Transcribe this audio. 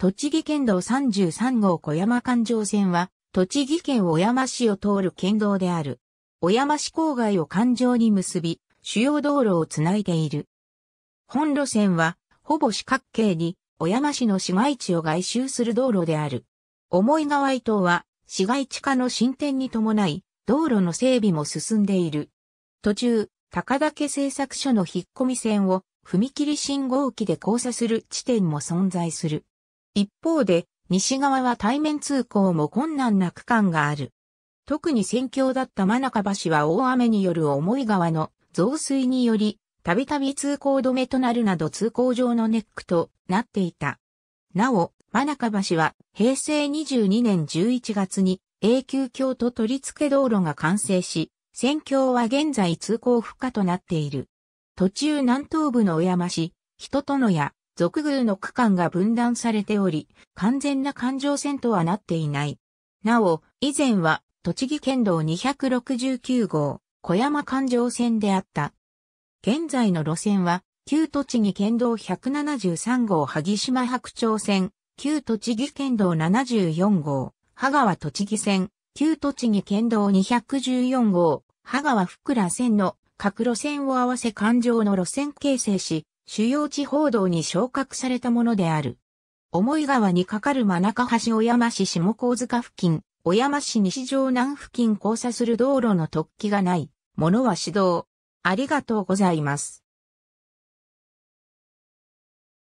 栃木県道33号小山環状線は、栃木県小山市を通る県道である。小山市郊外を環状に結び、主要道路をつないでいる。本路線は、ほぼ四角形に、小山市の市街地を外周する道路である。重井川伊東は、市街地化の進展に伴い、道路の整備も進んでいる。途中、高岳製作所の引っ込み線を、踏切信号機で交差する地点も存在する。一方で、西側は対面通行も困難な区間がある。特に戦況だった真中橋は大雨による重い川の増水により、たびたび通行止めとなるなど通行上のネックとなっていた。なお、真中橋は平成22年11月に永久橋と取り付け道路が完成し、戦況は現在通行不可となっている。途中南東部の小山市、人とのや、俗宮の区間が分断されており、完全な環状線とはなっていない。なお、以前は、栃木県道269号、小山環状線であった。現在の路線は、旧栃木県道173号萩島白鳥線、旧栃木県道74号、羽川栃木線、旧栃木県道214号、羽川福良線の各路線を合わせ環状の路線形成し、主要地報道に昇格されたものである。思い川に架かる真中橋小山市下高塚付近、小山市西城南付近交差する道路の突起がない、ものは指導。ありがとうございます。